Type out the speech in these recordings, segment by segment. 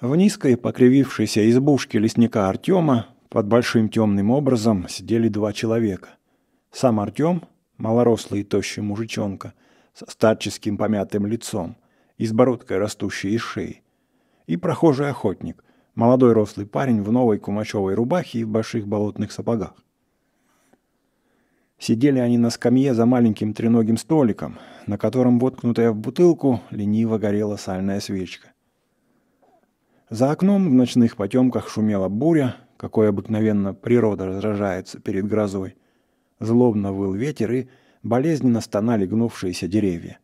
В низкой покривившейся избушке лесника Артема под большим темным образом сидели два человека. Сам Артем, малорослый и тощий мужичонка, со старческим помятым лицом и с растущей из шеи, и прохожий охотник, молодой рослый парень в новой кумачевой рубахе и в больших болотных сапогах. Сидели они на скамье за маленьким треногим столиком, на котором, воткнутая в бутылку, лениво горела сальная свечка. За окном в ночных потемках шумела буря, какой обыкновенно природа разражается перед грозой. Злобно выл ветер и болезненно стонали гнувшиеся деревья.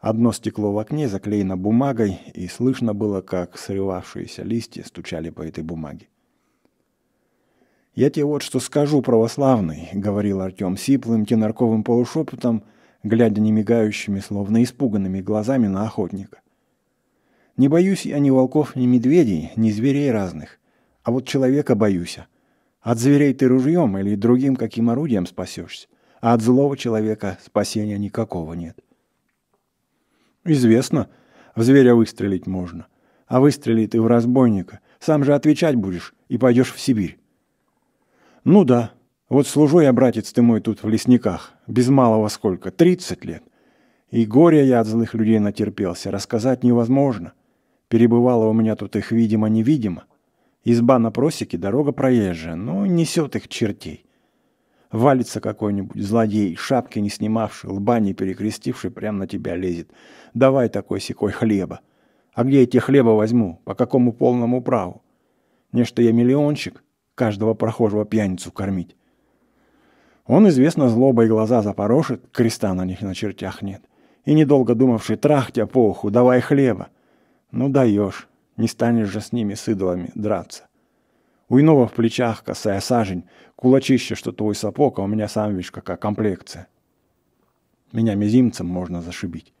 Одно стекло в окне заклеено бумагой, и слышно было, как срывавшиеся листья стучали по этой бумаге. «Я тебе вот что скажу, православный», — говорил Артем сиплым тенарковым полушепотом, глядя немигающими, словно испуганными глазами на охотника. Не боюсь я ни волков, ни медведей, ни зверей разных. А вот человека боюсь. От зверей ты ружьем или другим каким орудием спасешься, а от злого человека спасения никакого нет. Известно, в зверя выстрелить можно. А выстрели ты в разбойника, сам же отвечать будешь и пойдешь в Сибирь. Ну да, вот служу я, братец ты мой, тут в лесниках, без малого сколько, тридцать лет. И горе я от злых людей натерпелся, рассказать невозможно. Перебывало у меня тут их видимо-невидимо. Изба на просеке, дорога проезжая, но несет их чертей. Валится какой-нибудь злодей, шапки не снимавший, лба не перекрестивший, прямо на тебя лезет. Давай такой секой хлеба. А где я тебе хлеба возьму? По какому полному праву? Мне что, я миллиончик, Каждого прохожего пьяницу кормить. Он, известно, злобой глаза запорошит, креста на них на чертях нет. И недолго думавший, трах тебя по уху, давай хлеба. Ну даешь, не станешь же с ними, с идолами, драться. У иного в плечах косая сажень, кулачище, что твой сапог, а у меня сам, видишь, какая комплекция. Меня мизимцем можно зашибить.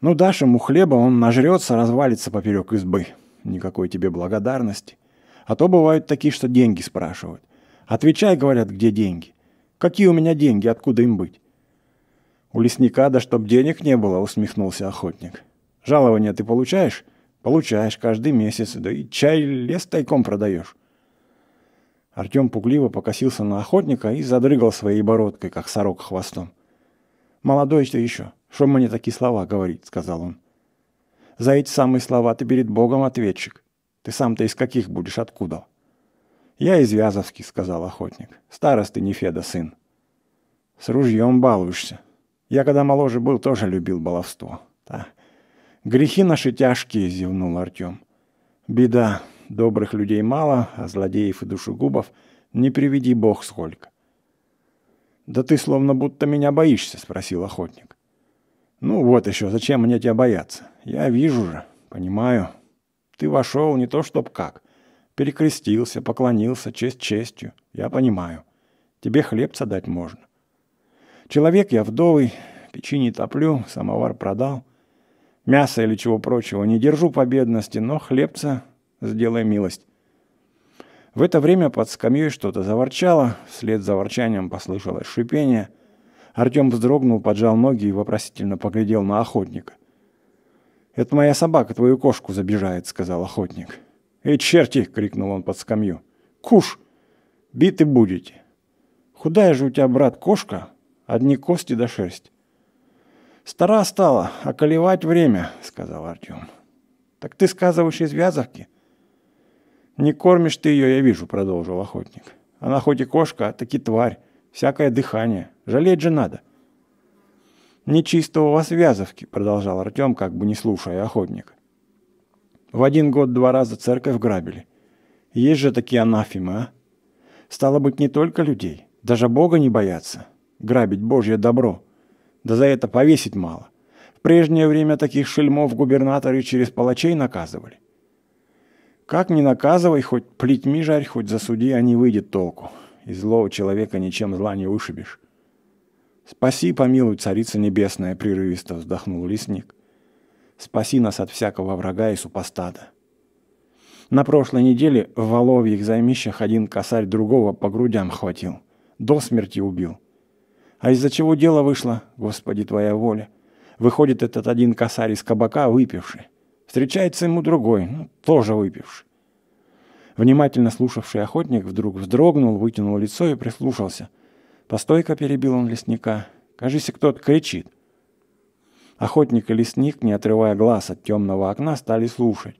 Ну, дашь ему хлеба, он нажрется, развалится поперек избы. Никакой тебе благодарности. А то бывают такие, что деньги спрашивают. Отвечай, говорят, где деньги. Какие у меня деньги, откуда им быть? У лесника, да чтоб денег не было, усмехнулся охотник. Жалование ты получаешь? Получаешь каждый месяц, да и чай лес тайком продаешь. Артем пугливо покосился на охотника и задрыгал своей бородкой, как сорок хвостом. «Молодой ты еще, что мне такие слова говорить?» — сказал он. «За эти самые слова ты перед Богом ответчик. Ты сам-то из каких будешь, откуда?» «Я из Вязовских», — сказал охотник. «Старосты не Феда, сын». «С ружьем балуешься. Я, когда моложе был, тоже любил баловство. Да, «Грехи наши тяжкие», — зевнул Артем. «Беда. Добрых людей мало, а злодеев и душегубов не приведи бог сколько». «Да ты словно будто меня боишься», — спросил охотник. «Ну вот еще, зачем мне тебя бояться? Я вижу же, понимаю. Ты вошел не то чтоб как. Перекрестился, поклонился, честь честью. Я понимаю. Тебе хлебца дать можно. Человек я вдовый, печи не топлю, самовар продал». Мяса или чего прочего не держу по бедности, но хлебца сделай милость. В это время под скамьей что-то заворчало, вслед за ворчанием послышалось шипение. Артем вздрогнул, поджал ноги и вопросительно поглядел на охотника. «Это моя собака твою кошку забежает», — сказал охотник. «Эй, черти!» — крикнул он под скамью. «Куш! Биты будете! Худая же у тебя, брат, кошка, одни кости да шерсть. Стара стала, околевать время, сказал Артем. Так ты сказываешь из Вязовки? Не кормишь ты ее, я вижу, продолжил охотник. Она хоть и кошка, а таки тварь, всякое дыхание. Жалеть же надо. Нечисто у вас Вязовки, продолжал Артем, как бы не слушая охотник. В один год два раза церковь грабили. Есть же такие анафимы, а? Стало быть, не только людей, даже Бога не боятся. Грабить Божье добро – да за это повесить мало. В прежнее время таких шельмов губернаторы через палачей наказывали. Как ни наказывай, хоть плетьми жарь, хоть засуди, а не выйдет толку. Из злого человека ничем зла не вышибешь. «Спаси, помилуй, Царица Небесная!» — прерывисто вздохнул лесник. «Спаси нас от всякого врага и супостата!» На прошлой неделе в Воловьих займищах один косарь другого по грудям хватил. До смерти убил. А из-за чего дело вышло, Господи, твоя воля? Выходит этот один косарь из кабака, выпивший. Встречается ему другой, ну, тоже выпивший. Внимательно слушавший охотник вдруг вздрогнул, вытянул лицо и прислушался. Постойка, перебил он лесника. Кажись, кто-то кричит. Охотник и лесник, не отрывая глаз от темного окна, стали слушать.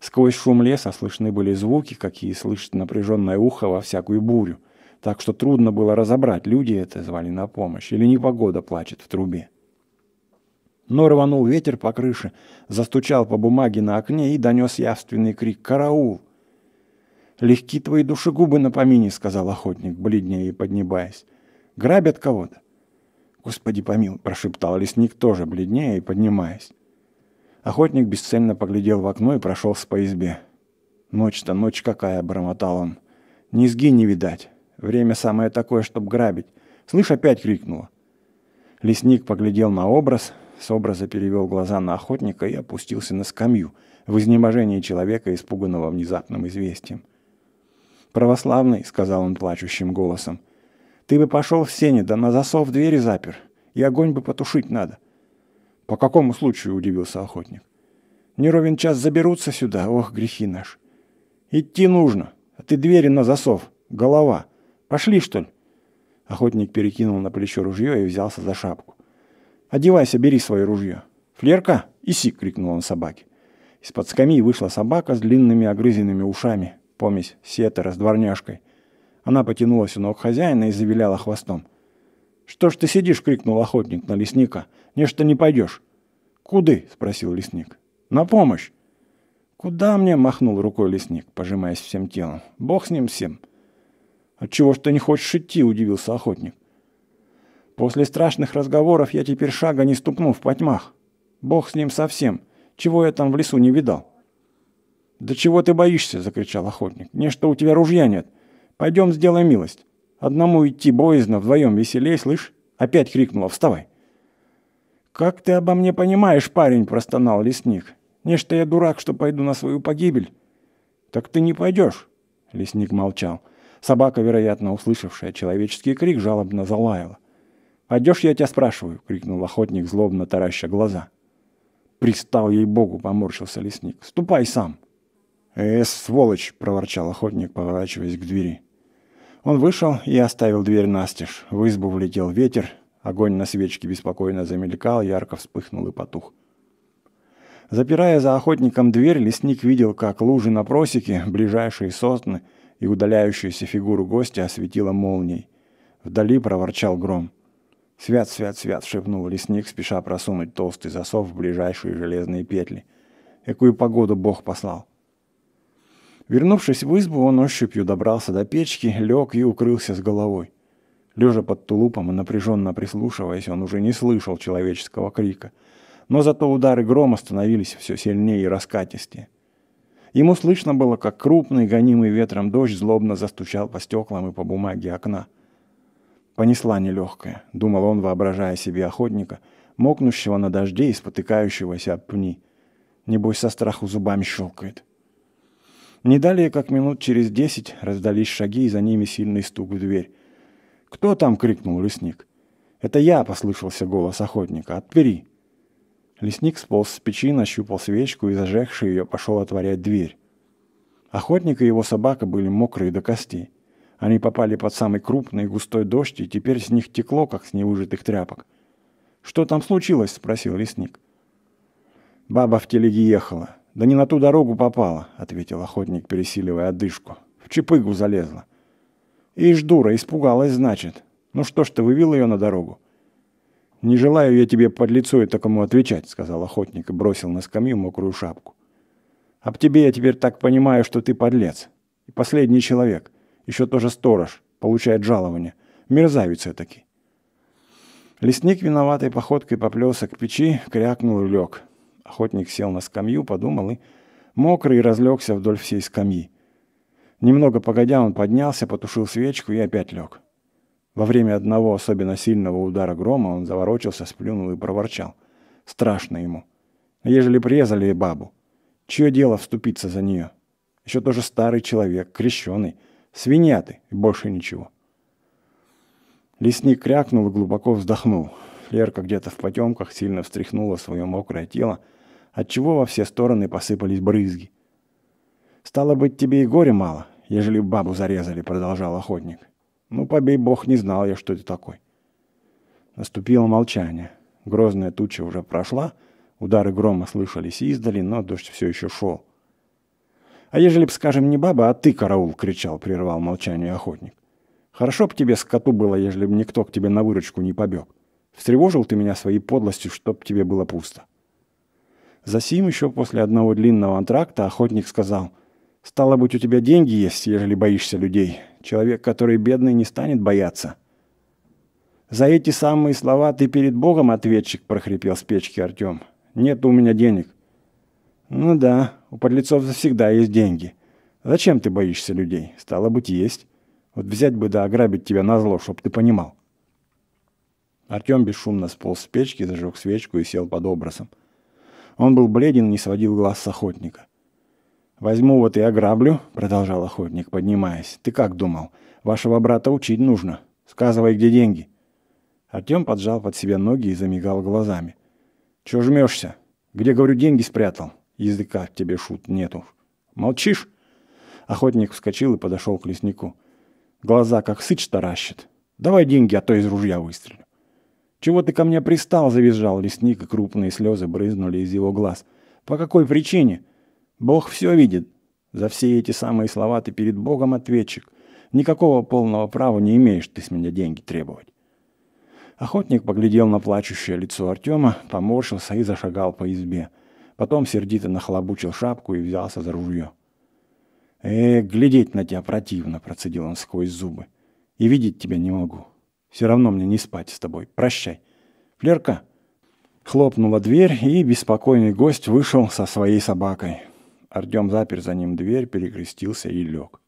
Сквозь шум леса слышны были звуки, какие слышит напряженное ухо во всякую бурю – так что трудно было разобрать, люди это звали на помощь или непогода плачет в трубе. Но рванул ветер по крыше, застучал по бумаге на окне и донес явственный крик «Караул!». «Легки твои душегубы на помине», — сказал охотник, бледнее и поднебаясь. «Грабят кого-то?» «Господи помил», — прошептал лесник тоже, бледнее и поднимаясь. Охотник бесцельно поглядел в окно и прошелся по избе. «Ночь-то ночь какая!» — бормотал он. «Низги не видать!» Время самое такое, чтоб грабить. Слышь, опять крикнула. Лесник поглядел на образ, с образа перевел глаза на охотника и опустился на скамью, в изнеможении человека, испуганного внезапным известием. «Православный», — сказал он плачущим голосом, — «ты бы пошел в сене, да на засов двери запер, и огонь бы потушить надо». «По какому случаю?» — удивился охотник. «Не ровен час заберутся сюда, ох, грехи наш. Идти нужно, а ты двери на засов, голова». Пошли, что ли?» Охотник перекинул на плечо ружье и взялся за шапку. «Одевайся, бери свое ружье». «Флерка, иси!» — крикнул он собаке. Из-под скамьи вышла собака с длинными огрызенными ушами, помесь сетера с дворняжкой. Она потянулась у ног хозяина и завиляла хвостом. «Что ж ты сидишь?» — крикнул охотник на лесника. «Нечто не пойдешь». «Куды?» — спросил лесник. «На помощь!» «Куда мне?» — махнул рукой лесник, пожимаясь всем телом. «Бог с ним всем!» «Отчего ж ты не хочешь идти?» – удивился охотник. «После страшных разговоров я теперь шага не ступну в потьмах. Бог с ним совсем. Чего я там в лесу не видал?» «Да чего ты боишься?» – закричал охотник. «Не, что у тебя ружья нет. Пойдем сделай милость. Одному идти боязно, вдвоем веселей, слышь?» Опять крикнула «Вставай!» «Как ты обо мне понимаешь, парень?» – простонал лесник. «Не, что я дурак, что пойду на свою погибель». «Так ты не пойдешь?» – лесник молчал. Собака, вероятно, услышавшая человеческий крик, жалобно залаяла. «Пойдешь, я тебя спрашиваю!» — крикнул охотник, злобно тараща глаза. «Пристал ей-богу!» — поморщился лесник. «Ступай сам!» «Эс, сволочь!» — проворчал охотник, поворачиваясь к двери. Он вышел и оставил дверь настежь. В избу влетел ветер, огонь на свечке беспокойно замелькал, ярко вспыхнул и потух. Запирая за охотником дверь, лесник видел, как лужи на просеке, ближайшие сосны — и удаляющуюся фигуру гостя осветила молнией. Вдали проворчал гром. «Свят, свят, свят!» — шепнул лесник, спеша просунуть толстый засов в ближайшие железные петли. «Какую погоду Бог послал!» Вернувшись в избу, он ощупью добрался до печки, лег и укрылся с головой. Лежа под тулупом и напряженно прислушиваясь, он уже не слышал человеческого крика. Но зато удары грома становились все сильнее и раскатистее. Ему слышно было, как крупный, гонимый ветром дождь злобно застучал по стеклам и по бумаге окна. Понесла нелегкая, думал он, воображая себе охотника, мокнущего на дожде и спотыкающегося от пни. Небось, со страху зубами щелкает. Не далее, как минут через десять, раздались шаги и за ними сильный стук в дверь. «Кто там?» — крикнул лесник. «Это я!» — послышался голос охотника. «Отпери!» Лесник сполз с печи, нащупал свечку и, зажегши ее, пошел отворять дверь. Охотник и его собака были мокрые до костей. Они попали под самый крупный густой дождь, и теперь с них текло, как с невыжатых тряпок. «Что там случилось?» – спросил лесник. «Баба в телеге ехала. Да не на ту дорогу попала», – ответил охотник, пересиливая одышку. «В чепыгу залезла». «Ишь, дура, испугалась, значит. Ну что ж ты вывел ее на дорогу?» «Не желаю я тебе под лицо и такому отвечать», — сказал охотник и бросил на скамью мокрую шапку. «Об тебе я теперь так понимаю, что ты подлец. И последний человек. Еще тоже сторож. Получает жалование. Мерзавец этакий». Лесник виноватой походкой поплелся к печи, крякнул и лег. Охотник сел на скамью, подумал и мокрый разлегся вдоль всей скамьи. Немного погодя, он поднялся, потушил свечку и опять лег. Во время одного особенно сильного удара грома он заворочился, сплюнул и проворчал. Страшно ему. Ежели презали бабу, чье дело вступиться за нее? Еще тоже старый человек, крещеный. свиняты и больше ничего. Лесник крякнул и глубоко вздохнул. Лерка где-то в потемках сильно встряхнула свое мокрое тело, отчего во все стороны посыпались брызги. «Стало быть, тебе и горе мало, ежели бабу зарезали», — продолжал охотник. Ну, побей бог, не знал я, что это такой. Наступило молчание. Грозная туча уже прошла, удары грома слышались издали, но дождь все еще шел. «А ежели б, скажем, не баба, а ты, караул!» — кричал, прервал молчание охотник. «Хорошо б тебе, скоту, было, ежели б никто к тебе на выручку не побег. Встревожил ты меня своей подлостью, чтоб тебе было пусто». Засим еще после одного длинного антракта охотник сказал, «Стало быть, у тебя деньги есть, ежели боишься людей. Человек, который бедный, не станет бояться. «За эти самые слова ты перед Богом ответчик», – прохрипел с печки Артем. «Нет у меня денег». «Ну да, у подлецов всегда есть деньги. Зачем ты боишься людей? Стало быть, есть. Вот взять бы да ограбить тебя назло, чтоб ты понимал». Артем бесшумно сполз с печки, зажег свечку и сел под образом. Он был бледен и не сводил глаз с охотника. «Возьму вот и ограблю», — продолжал охотник, поднимаясь. «Ты как думал? Вашего брата учить нужно. Сказывай, где деньги». Артем поджал под себя ноги и замигал глазами. «Чё жмешься? Где, говорю, деньги спрятал? Языка в тебе шут нету. Молчишь?» Охотник вскочил и подошел к леснику. Глаза как сыч таращит. «Давай деньги, а то из ружья выстрелю». «Чего ты ко мне пристал?» — завизжал лесник, и крупные слезы брызнули из его глаз. «По какой причине?» Бог все видит. За все эти самые слова ты перед Богом ответчик. Никакого полного права не имеешь ты с меня деньги требовать. Охотник поглядел на плачущее лицо Артема, поморщился и зашагал по избе. Потом сердито нахлобучил шапку и взялся за ружье. «Э, глядеть на тебя противно», — процедил он сквозь зубы. «И видеть тебя не могу. Все равно мне не спать с тобой. Прощай. Флерка!» Хлопнула дверь, и беспокойный гость вышел со своей собакой. Артем запер за ним дверь, перекрестился и лег.